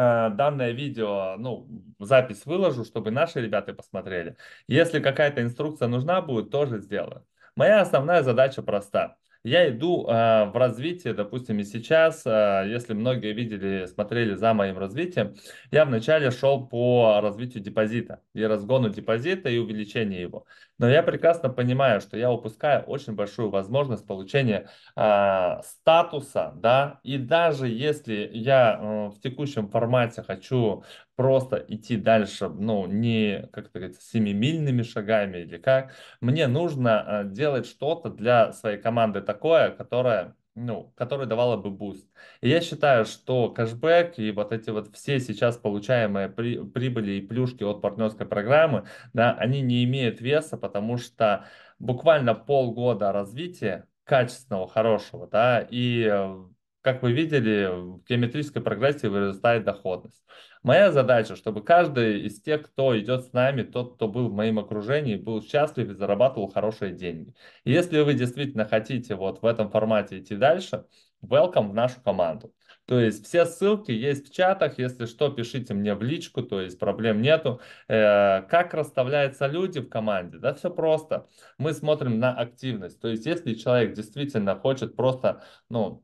Э, данное видео, ну, запись выложу, чтобы наши ребята посмотрели. Если какая-то инструкция нужна будет, тоже сделаю. Моя основная задача проста. Я иду э, в развитие, допустим, и сейчас, э, если многие видели, смотрели за моим развитием, я вначале шел по развитию депозита и разгону депозита и увеличению его. Но я прекрасно понимаю, что я упускаю очень большую возможность получения э, статуса, да, и даже если я э, в текущем формате хочу просто идти дальше, ну, не, как говорится, семимильными шагами или как, мне нужно э, делать что-то для своей команды такое, которое ну, которая давала бы буст. И я считаю, что кэшбэк и вот эти вот все сейчас получаемые при, прибыли и плюшки от партнерской программы, да, они не имеют веса, потому что буквально полгода развития качественного, хорошего, да, и э, как вы видели, в геометрической прогрессии вырастает доходность. Моя задача, чтобы каждый из тех, кто идет с нами, тот, кто был в моем окружении, был счастлив и зарабатывал хорошие деньги. И если вы действительно хотите вот в этом формате идти дальше, welcome в нашу команду. То есть все ссылки есть в чатах, если что, пишите мне в личку, то есть проблем нету. Э, как расставляются люди в команде? Да все просто. Мы смотрим на активность. То есть если человек действительно хочет просто, ну,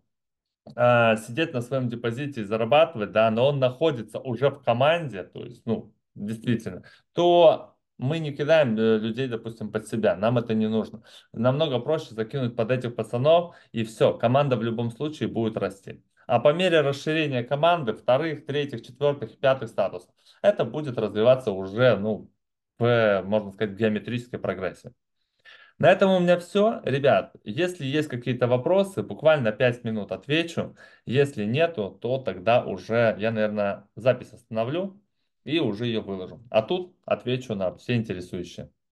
э, сидеть на своем депозите и зарабатывать, да, но он находится уже в команде, то есть, ну, действительно, то мы не кидаем э, людей, допустим, под себя, нам это не нужно. Намного проще закинуть под этих пацанов, и все, команда в любом случае будет расти. А по мере расширения команды вторых, третьих, четвертых, пятых статусов, это будет развиваться уже, ну, в, можно сказать, геометрической прогрессии. На этом у меня все. Ребят, если есть какие-то вопросы, буквально 5 минут отвечу. Если нету, то тогда уже я, наверное, запись остановлю и уже ее выложу. А тут отвечу на все интересующие.